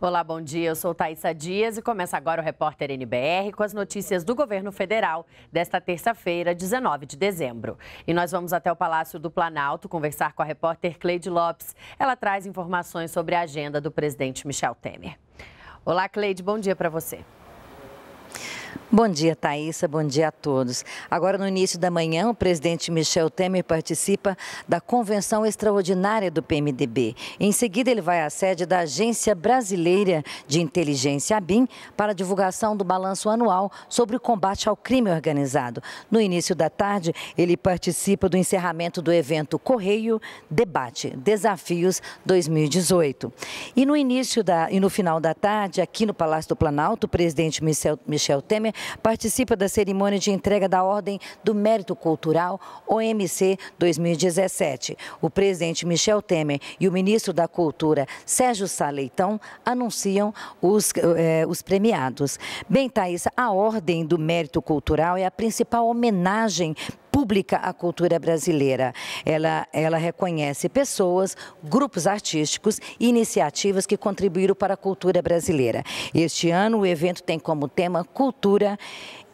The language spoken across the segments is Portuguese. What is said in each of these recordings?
Olá, bom dia. Eu sou Thaisa Dias e começa agora o Repórter NBR com as notícias do governo federal desta terça-feira, 19 de dezembro. E nós vamos até o Palácio do Planalto conversar com a repórter Cleide Lopes. Ela traz informações sobre a agenda do presidente Michel Temer. Olá, Cleide, bom dia para você. Bom dia, Thaisa. Bom dia a todos. Agora, no início da manhã, o presidente Michel Temer participa da convenção extraordinária do PMDB. Em seguida, ele vai à sede da Agência Brasileira de Inteligência, ABIN, para a divulgação do balanço anual sobre o combate ao crime organizado. No início da tarde, ele participa do encerramento do evento Correio Debate Desafios 2018. E no início da, e no final da tarde, aqui no Palácio do Planalto, o presidente Michel, Michel Temer Temer participa da cerimônia de entrega da Ordem do Mérito Cultural, OMC 2017. O presidente Michel Temer e o ministro da Cultura, Sérgio Saleitão, anunciam os, eh, os premiados. Bem, Thaís, a Ordem do Mérito Cultural é a principal homenagem pública à cultura brasileira. Ela, ela reconhece pessoas, grupos artísticos e iniciativas que contribuíram para a cultura brasileira. Este ano, o evento tem como tema Cultura,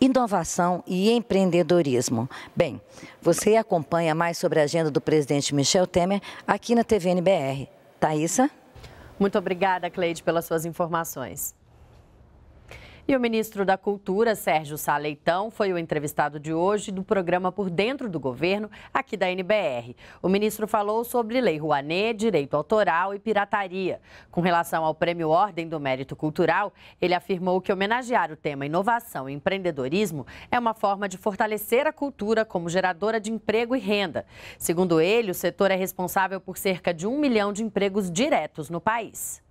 Inovação e Empreendedorismo. Bem, você acompanha mais sobre a agenda do presidente Michel Temer aqui na TVNBR. Thaisa? Muito obrigada, Cleide, pelas suas informações. E o ministro da Cultura, Sérgio Saleitão, foi o entrevistado de hoje do programa Por Dentro do Governo, aqui da NBR. O ministro falou sobre Lei Rouanet, direito autoral e pirataria. Com relação ao Prêmio Ordem do Mérito Cultural, ele afirmou que homenagear o tema inovação e empreendedorismo é uma forma de fortalecer a cultura como geradora de emprego e renda. Segundo ele, o setor é responsável por cerca de um milhão de empregos diretos no país.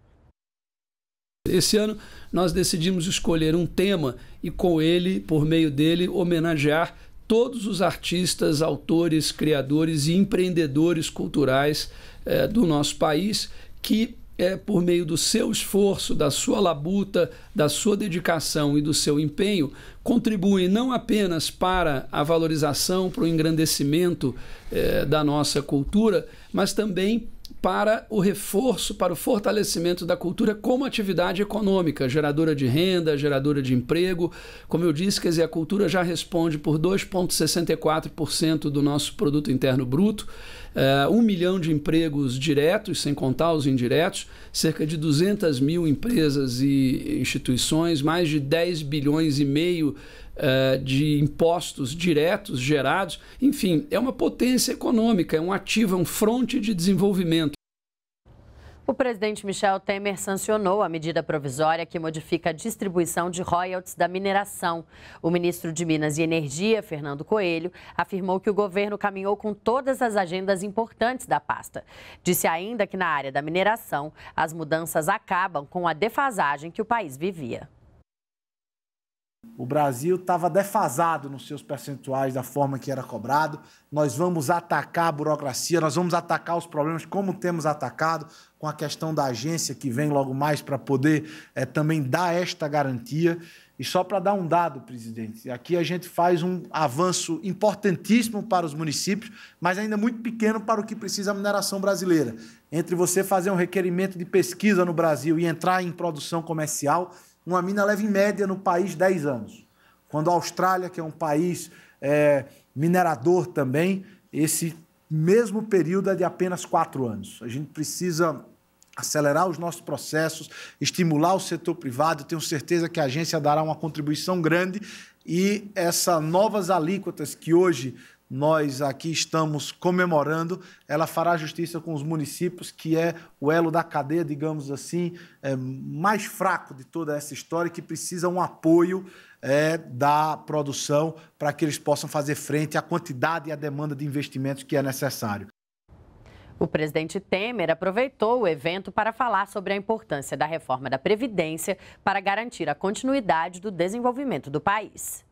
Esse ano nós decidimos escolher um tema e com ele, por meio dele, homenagear todos os artistas, autores, criadores e empreendedores culturais eh, do nosso país que, eh, por meio do seu esforço, da sua labuta, da sua dedicação e do seu empenho, contribuem não apenas para a valorização, para o engrandecimento eh, da nossa cultura, mas também para o reforço, para o fortalecimento da cultura como atividade econômica, geradora de renda, geradora de emprego. Como eu disse, quer dizer, a cultura já responde por 2,64% do nosso produto interno bruto uh, um milhão de empregos diretos, sem contar os indiretos, cerca de 200 mil empresas e instituições, mais de 10 bilhões e meio uh, de impostos diretos gerados. Enfim, é uma potência econômica, é um ativo, é um fronte de desenvolvimento. O presidente Michel Temer sancionou a medida provisória que modifica a distribuição de royalties da mineração. O ministro de Minas e Energia, Fernando Coelho, afirmou que o governo caminhou com todas as agendas importantes da pasta. Disse ainda que na área da mineração, as mudanças acabam com a defasagem que o país vivia. O Brasil estava defasado nos seus percentuais da forma que era cobrado. Nós vamos atacar a burocracia, nós vamos atacar os problemas, como temos atacado, com a questão da agência que vem logo mais para poder é, também dar esta garantia. E só para dar um dado, presidente, aqui a gente faz um avanço importantíssimo para os municípios, mas ainda muito pequeno para o que precisa a mineração brasileira. Entre você fazer um requerimento de pesquisa no Brasil e entrar em produção comercial, uma mina leva em média no país 10 anos. Quando a Austrália, que é um país é, minerador também, esse mesmo período é de apenas 4 anos. A gente precisa acelerar os nossos processos, estimular o setor privado. Tenho certeza que a agência dará uma contribuição grande e essas novas alíquotas que hoje nós aqui estamos comemorando, ela fará justiça com os municípios, que é o elo da cadeia, digamos assim, é, mais fraco de toda essa história, que precisa um apoio é, da produção para que eles possam fazer frente à quantidade e à demanda de investimentos que é necessário. O presidente Temer aproveitou o evento para falar sobre a importância da reforma da Previdência para garantir a continuidade do desenvolvimento do país.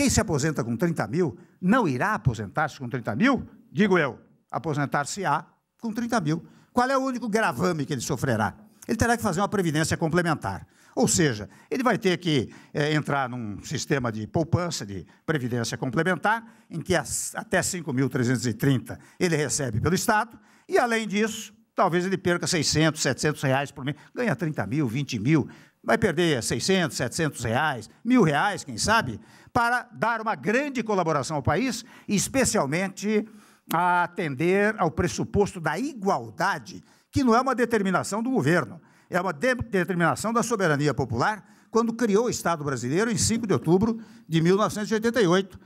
Quem se aposenta com 30 mil não irá aposentar-se com 30 mil? Digo eu, aposentar-se-á com 30 mil. Qual é o único gravame que ele sofrerá? Ele terá que fazer uma previdência complementar. Ou seja, ele vai ter que é, entrar num sistema de poupança, de previdência complementar, em que as, até 5.330 ele recebe pelo Estado, e além disso, talvez ele perca 600, 700 reais por mês, ganha 30 mil, 20 mil, vai perder 600, 700 reais, mil reais, quem sabe, para dar uma grande colaboração ao país, especialmente a atender ao pressuposto da igualdade, que não é uma determinação do governo, é uma de determinação da soberania popular, quando criou o Estado brasileiro em 5 de outubro de 1988.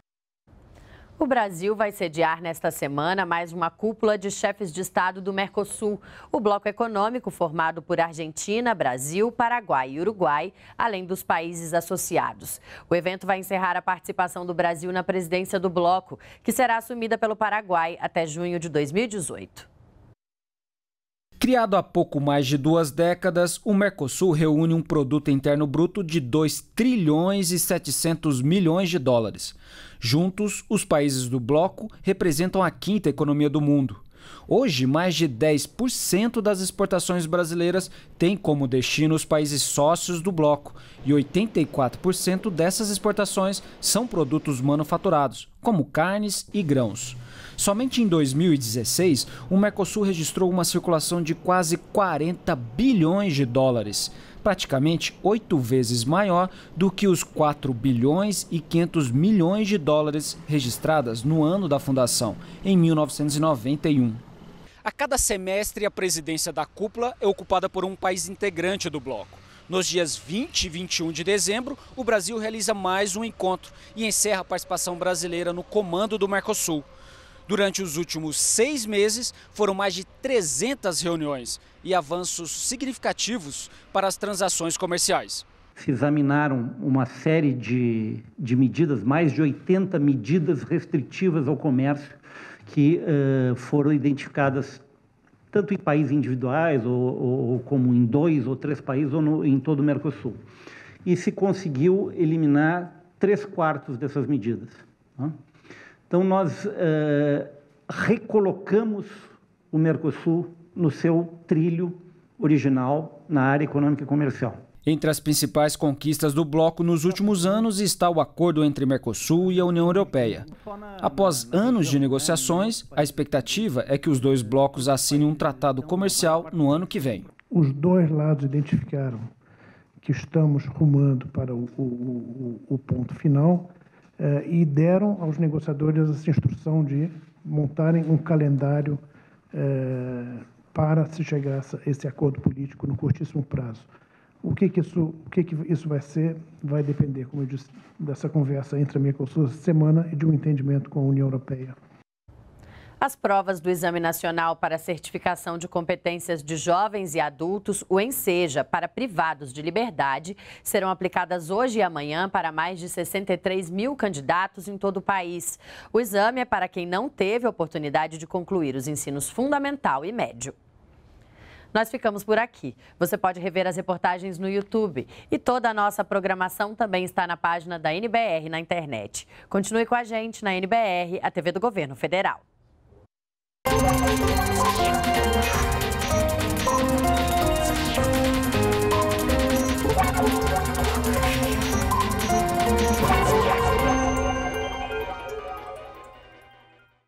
O Brasil vai sediar nesta semana mais uma cúpula de chefes de Estado do Mercosul. O bloco econômico, formado por Argentina, Brasil, Paraguai e Uruguai, além dos países associados. O evento vai encerrar a participação do Brasil na presidência do bloco, que será assumida pelo Paraguai até junho de 2018. Criado há pouco mais de duas décadas, o Mercosul reúne um produto interno bruto de 2 trilhões e 700 milhões de dólares. Juntos, os países do bloco representam a quinta economia do mundo. Hoje, mais de 10% das exportações brasileiras têm como destino os países sócios do bloco, e 84% dessas exportações são produtos manufaturados, como carnes e grãos. Somente em 2016, o Mercosul registrou uma circulação de quase 40 bilhões de dólares, praticamente oito vezes maior do que os 4 bilhões e 500 milhões de dólares registradas no ano da fundação, em 1991. A cada semestre, a presidência da cúpula é ocupada por um país integrante do bloco. Nos dias 20 e 21 de dezembro, o Brasil realiza mais um encontro e encerra a participação brasileira no comando do Mercosul. Durante os últimos seis meses, foram mais de 300 reuniões e avanços significativos para as transações comerciais. Se examinaram uma série de, de medidas, mais de 80 medidas restritivas ao comércio que uh, foram identificadas tanto em países individuais ou, ou, como em dois ou três países ou no, em todo o Mercosul. E se conseguiu eliminar três quartos dessas medidas. Né? Então, nós eh, recolocamos o Mercosul no seu trilho original na área econômica e comercial. Entre as principais conquistas do bloco nos últimos anos está o acordo entre Mercosul e a União Europeia. Após anos de negociações, a expectativa é que os dois blocos assinem um tratado comercial no ano que vem. Os dois lados identificaram que estamos rumando para o, o, o, o ponto final. Eh, e deram aos negociadores essa instrução de montarem um calendário eh, para se chegar a esse acordo político no curtíssimo prazo. O que, que isso, o que, que isso vai ser vai depender, como eu disse, dessa conversa entre a Mercosul essa semana e de um entendimento com a União Europeia. As provas do Exame Nacional para Certificação de Competências de Jovens e Adultos, o ENSEJA, para privados de liberdade, serão aplicadas hoje e amanhã para mais de 63 mil candidatos em todo o país. O exame é para quem não teve oportunidade de concluir os ensinos fundamental e médio. Nós ficamos por aqui. Você pode rever as reportagens no YouTube. E toda a nossa programação também está na página da NBR na internet. Continue com a gente na NBR, a TV do Governo Federal.